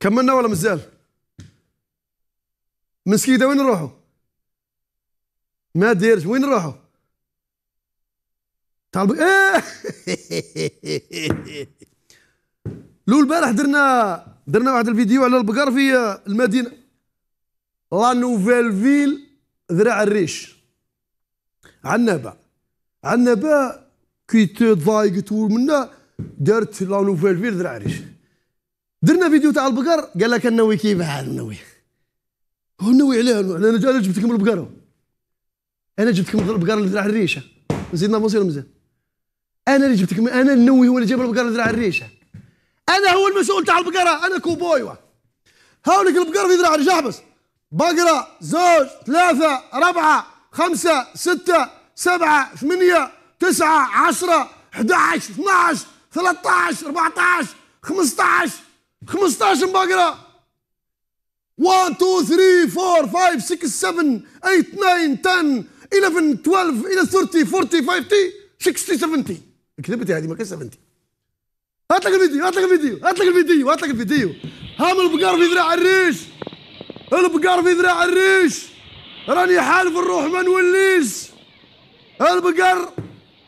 كملنا ولا مازال من سكيدة وين نروحوا ما دايرش وين نروحوا طالب ايه لو البارح درنا درنا واحد الفيديو على البقر في المدينه لا نوفيل فيل ذراع الريش عنابه عنابه كي تضايقت ومنها دارت لا نوفيل فيل ذراع الريش درنا فيديو تاع البقر قال لك النوي كيف عاد النوي هو النوي عليه انا انا جبت لكم البقر انا جبت لكم البقر اللي ذراع الريشه نزيد نافونسي مزيان انا اللي جبت لكم انا النوي هو اللي جاب البقر ذراع الريشه انا هو المسؤول تاع البقره انا كوبوي هاولك البقر في ذراع الريشه احبس بقره زوج ثلاثه اربعه خمسه سته سبعه ثمانيه تسعه عشره 11 12 13 14 15 15 بقرة 1 2 3 4 5 6 7 8 9 10 11 12 الى 30 40 50 60 70 كذبت هذه ما كان 70 هات لك الفيديو هات لك الفيديو هات لك الفيديو هات لك الفيديو هام البقر في ذراع الريش البقر في ذراع الريش راني حالف الروح ما نوليش البقر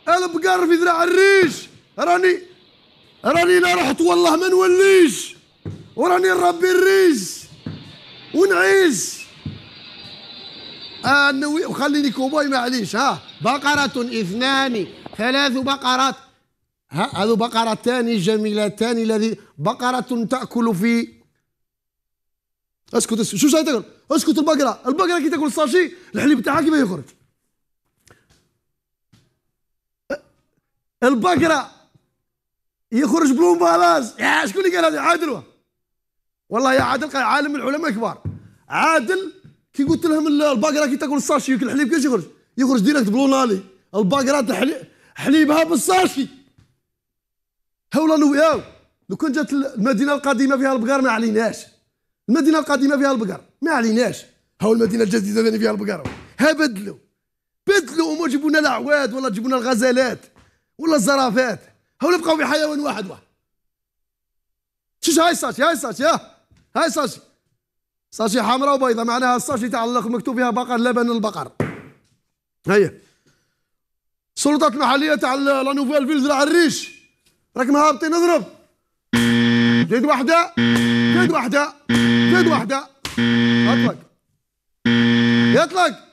البقر في ذراع الريش راني راني لا رحت والله ما نوليش وراني نربي الريز ونعيز آه نوي وخليني كوبوي معليش ها بقرة اثنان ثلاث بقرات ها هذو بقرتان جميلتان الذي بقرة تأكل في اسكت اسكت شو جاي تقول اسكت البقرة البقرة كي تاكل الصاشي الحليب تاعها كيما يخرج البقرة يخرج بلون بالاز يا شكون اللي قال هذه عادلوه والله يا عادل عالم من العلماء كبار عادل كي قلت لهم البقره كي تاكل الساشي ياكل الحليب كيفاش يخرج؟ يخرج ديريكت بلونالي البقره حليبها بالساشي هولا نوياو لو كان جات المدينه القديمه فيها البقر ما عليناش المدينه القديمه فيها البقر ما عليناش هاو المدينه الجديده ثاني فيها البقر ها بدلوا بدلوا وما جيبونا لنا العواد ولا جيبونا لنا الغزالات ولا الزرافات هاو بقاو في حيوان واحد واحد شو هاي ساشي هاي ساشي ها هاي صاشي صاشي حمراء وبيضاء معناها الصاشي تعلق مكتوب فيها بقر لبن البقر هيا السلطات المحليه تاع لا نوفيل فيل زرع الريش راك مهابطين نضرب زيد واحده زيد واحده زيد واحده اطلق يطلق